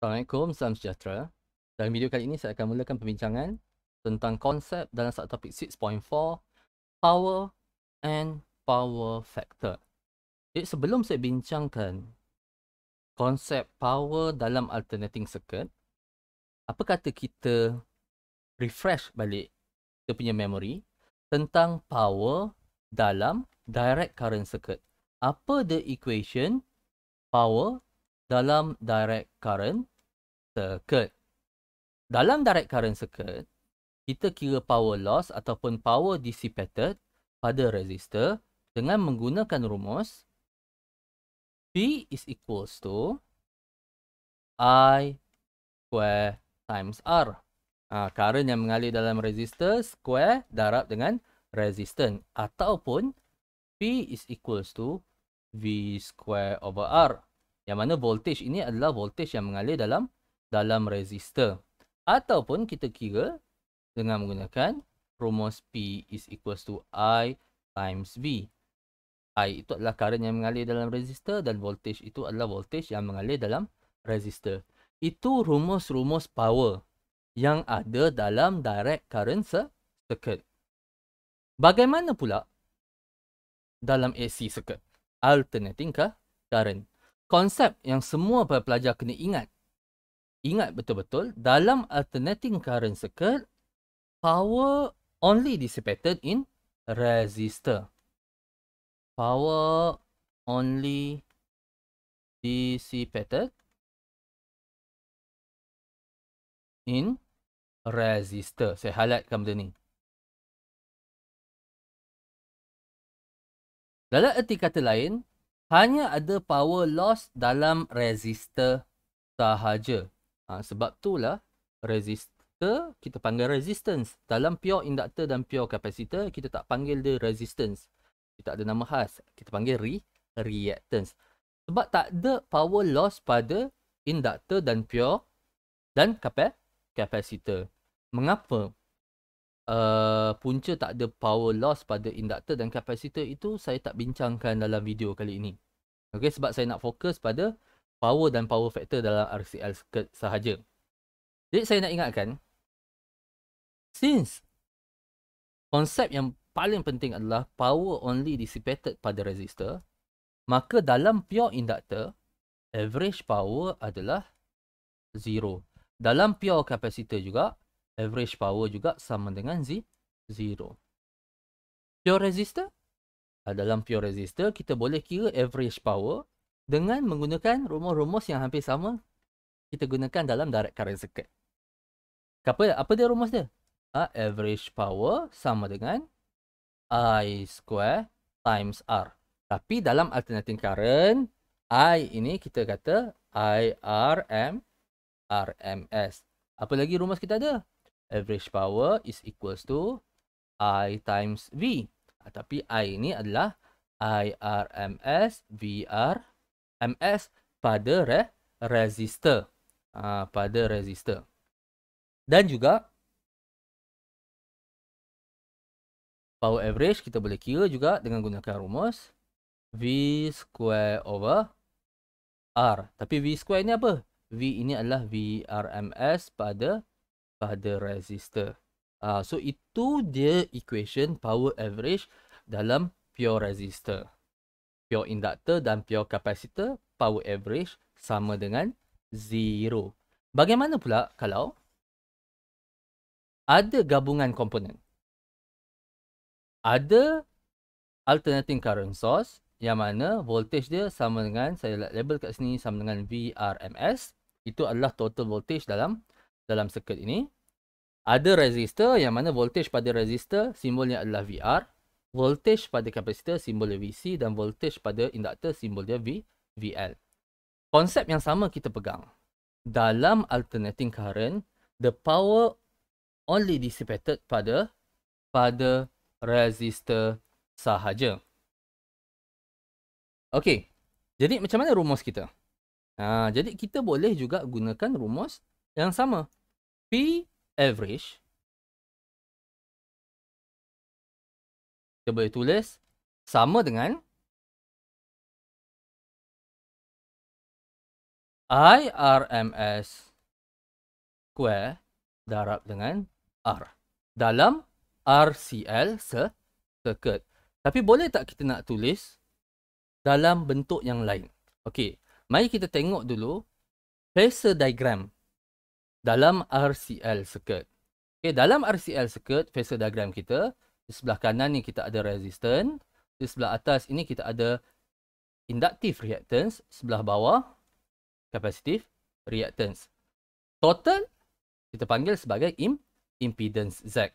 Assalamualaikum, salam sejahtera. Dalam video kali ini saya akan mulakan perbincangan tentang konsep dalam subtopik 6.4 Power and Power Factor. Jadi sebelum saya bincangkan konsep power dalam alternating circuit, apa kata kita refresh balik kita punya memory tentang power dalam direct current circuit. Apa the equation power dalam direct current circuit. Dalam direct current circuit, kita kira power loss ataupun power dissipated pada resistor dengan menggunakan rumus P is equals to I square times R. Ha, current yang mengalir dalam resistor square darab dengan resistance. Ataupun P is equals to V square over R. Yang mana voltage ini adalah voltage yang mengalir dalam dalam resistor ataupun kita kira dengan menggunakan rumus P is equals to I times V. I itu adalah current yang mengalir dalam resistor dan voltage itu adalah voltage yang mengalir dalam resistor. Itu rumus-rumus power yang ada dalam direct current circuit. Bagaimana pula dalam AC circuit? Alternating current. Konsep yang semua pelajar kena ingat ingat betul-betul dalam alternating current circuit power only dissipated in resistor power only dissipated in resistor saya highlightkan benda ni dalam erti kata lain hanya ada power loss dalam resistor sahaja Ha, sebab itulah resistor kita panggil resistance. Dalam pure inductor dan pure capacitor kita tak panggil dia resistance. Kita ada nama khas. Kita panggil re reactance. Sebab tak ada power loss pada inductor dan pure dan capacitor. Mengapa uh, punca tak ada power loss pada inductor dan capacitor itu saya tak bincangkan dalam video kali ini. Okay, sebab saya nak fokus pada power dan power factor dalam RCL skirt sahaja. Jadi saya nak ingatkan, since konsep yang paling penting adalah power only dissipated pada resistor, maka dalam pure inductor, average power adalah zero. Dalam pure kapasitor juga, average power juga sama dengan Z, zero. Pure resistor? Dalam pure resistor, kita boleh kira average power dengan menggunakan rumus-rumus yang hampir sama kita gunakan dalam direct current circuit. Apa, apa dia rumus dia? Ha, average power sama dengan I square times R. Tapi dalam alternating current, I ini kita kata I R M IRM RMS. Apa lagi rumus kita ada? Average power is equals to I times V. Tapi I ini adalah I R M S IRMS VR MS pada re resistor. Ha, pada resistor. Dan juga power average kita boleh kira juga dengan gunakan rumus V square over R. Tapi V square ni apa? V ini adalah V RMS pada pada resistor. Uh, so itu dia equation power average dalam pure resistor pure inductor dan pure capacitor power average sama dengan 0. Bagaimana pula kalau ada gabungan komponen? Ada alternating current source yang mana voltage dia sama dengan saya label kat sini sama dengan VRMS. Itu adalah total voltage dalam dalam circuit ini. Ada resistor yang mana voltage pada resistor simbolnya adalah VR voltage pada kapasitor simbol dia VC dan voltage pada induktor simbol dia V, VL. Konsep yang sama kita pegang. Dalam alternating current, the power only dissipated pada pada resistor sahaja. Okey, jadi macam mana rumus kita? Ha, jadi kita boleh juga gunakan rumus yang sama. P average kita boleh tulis sama dengan IRMS square darab dengan R dalam RCL circuit. Tapi boleh tak kita nak tulis dalam bentuk yang lain? Okey, mari kita tengok dulu phasor diagram dalam RCL circuit. Okey, dalam RCL circuit, phasor diagram kita, di sebelah kanan ni kita ada resistance. Di sebelah atas ini kita ada inductive reactance. Sebelah bawah, capacitive reactance. Total, kita panggil sebagai im impedance Z.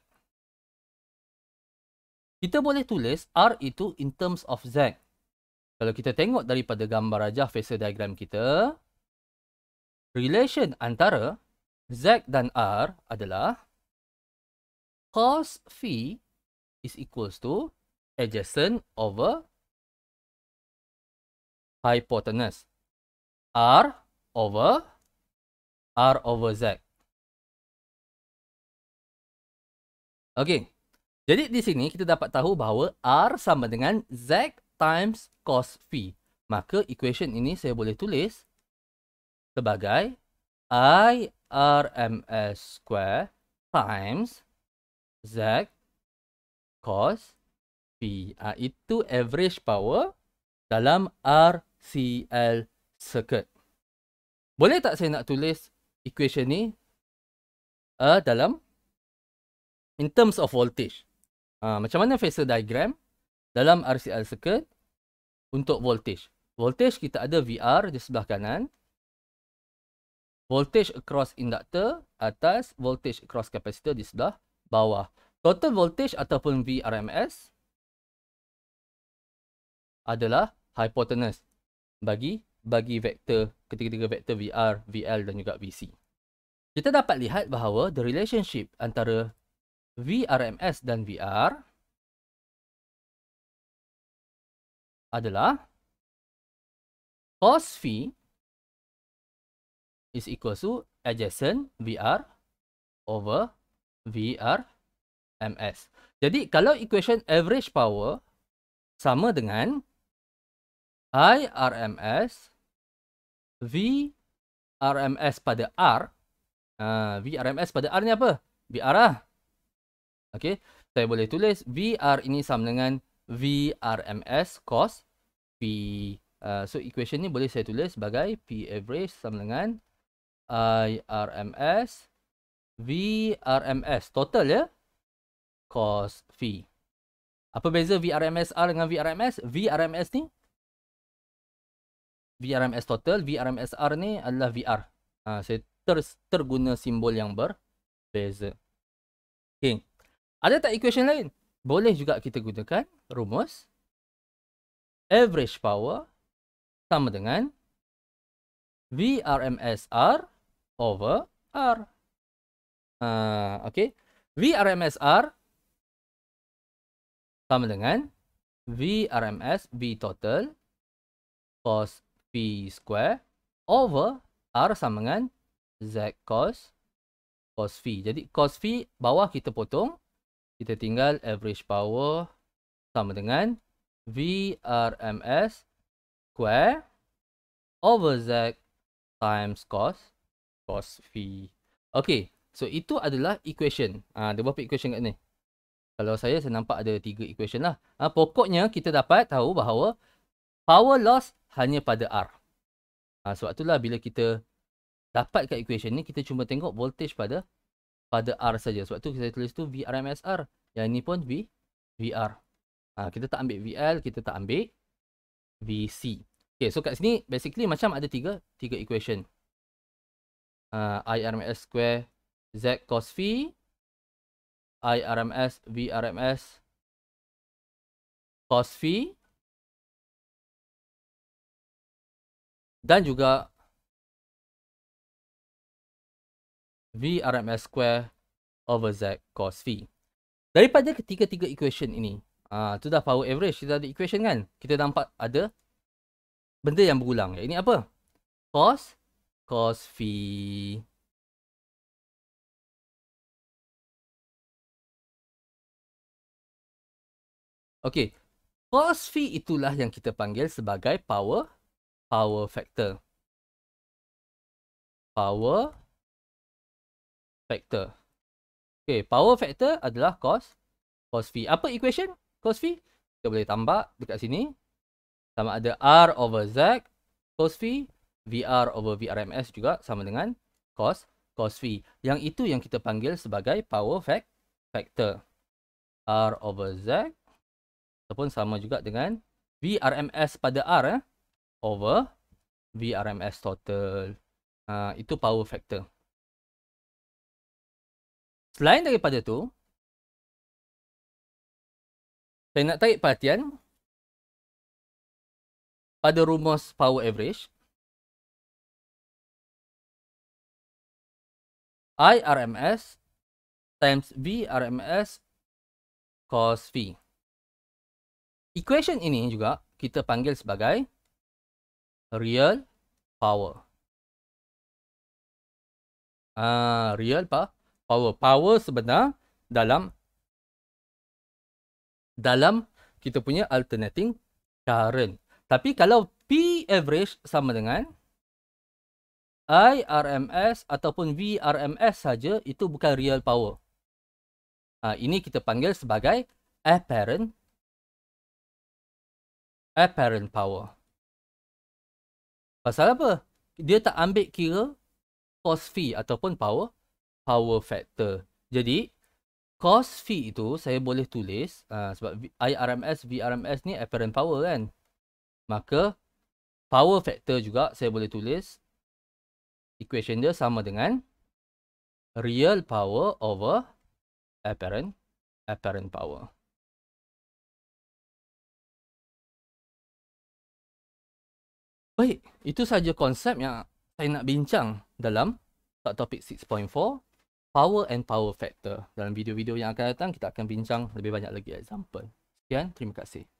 Kita boleh tulis R itu in terms of Z. Kalau kita tengok daripada gambar rajah phasor diagram kita, relation antara Z dan R adalah cos phi is equals to adjacent over hypotenuse r over r over z Okay, jadi di sini kita dapat tahu bahawa r sama dengan z times cos phi maka equation ini saya boleh tulis sebagai i r m s square times z cos P. Ha, itu average power dalam RCL circuit. Boleh tak saya nak tulis equation ni uh, dalam in terms of voltage? Uh, macam mana phasor diagram dalam RCL circuit untuk voltage? Voltage kita ada VR di sebelah kanan. Voltage across inductor atas, voltage across capacitor di sebelah bawah total voltage ataupun VRMS adalah hypotenuse bagi bagi vektor ketiga-tiga vektor VR, VL dan juga VC. Kita dapat lihat bahawa the relationship antara VRMS dan VR adalah cos phi is equal to adjacent VR over VR ms. Jadi kalau equation average power sama dengan I RMS V RMS pada R. Uh, v RMS pada R ni apa? V R lah. Okay. Saya boleh tulis V R ini sama dengan V RMS cos P. Uh, so equation ni boleh saya tulis sebagai P average sama dengan I RMS V RMS. Total ya. Yeah? cost fee. Apa beza VRMSR dengan VRMS? VRMS ni VRMS total, VRMSR ni adalah VR. Ha, saya ter, terguna simbol yang berbeza. Okay. Ada tak equation lain? Boleh juga kita gunakan rumus. Average power sama dengan VRMSR over R. Ha, okay. VRMSR sama dengan V RMS V total cos V square over R sama dengan Z cos cos V. Jadi cos V bawah kita potong. Kita tinggal average power sama dengan V RMS square over Z times cos cos V. Okay. So itu adalah equation. Ah, ha, Dia berapa equation kat ni? kalau saya saya nampak ada tiga equation lah. Ha, pokoknya kita dapat tahu bahawa power loss hanya pada R. Ha, sebab itulah bila kita dapat kat equation ni kita cuma tengok voltage pada pada R saja. Sebab tu kita tulis tu R. Yang ni pun V VR. Ha, ah, kita tak ambil VL, kita tak ambil VC. Okay, so kat sini basically macam ada tiga tiga equation. Uh, IRMS square Z cos phi IRMS, VRMS, cos phi, dan juga VRMS square over Z cost fee. Daripada ketiga-tiga equation ini, ah uh, tu dah power average, kita ada equation kan? Kita nampak ada benda yang berulang. Ini apa? Cos, cos phi. Okey, cos phi itulah yang kita panggil sebagai power power factor. Power factor. Okey, power factor adalah cos cos phi. Apa equation cos phi? Kita boleh tambah dekat sini. Sama ada R over Z cost fee, VR over VRMS juga sama dengan cos cos phi. Yang itu yang kita panggil sebagai power fact factor. R over Z ataupun sama juga dengan VRMS pada R eh, over VRMS total. Uh, itu power factor. Selain daripada tu, saya nak tarik perhatian pada rumus power average. IRMS times VRMS cos V. Equation ini juga kita panggil sebagai real power. Ah, real pa power. Power sebenar dalam dalam kita punya alternating current. Tapi kalau P average sama dengan IRMS ataupun VRMS saja itu bukan real power. Ha, ini kita panggil sebagai apparent apparent power. Pasal apa? Dia tak ambil kira cost fee ataupun power power factor. Jadi, cost fee itu saya boleh tulis uh, sebab IRMS, VRMS ni apparent power kan? Maka, power factor juga saya boleh tulis equation dia sama dengan real power over apparent apparent power. Baik, itu sahaja konsep yang saya nak bincang dalam topik 6.4 Power and Power Factor. Dalam video-video yang akan datang, kita akan bincang lebih banyak lagi example. Sekian, terima kasih.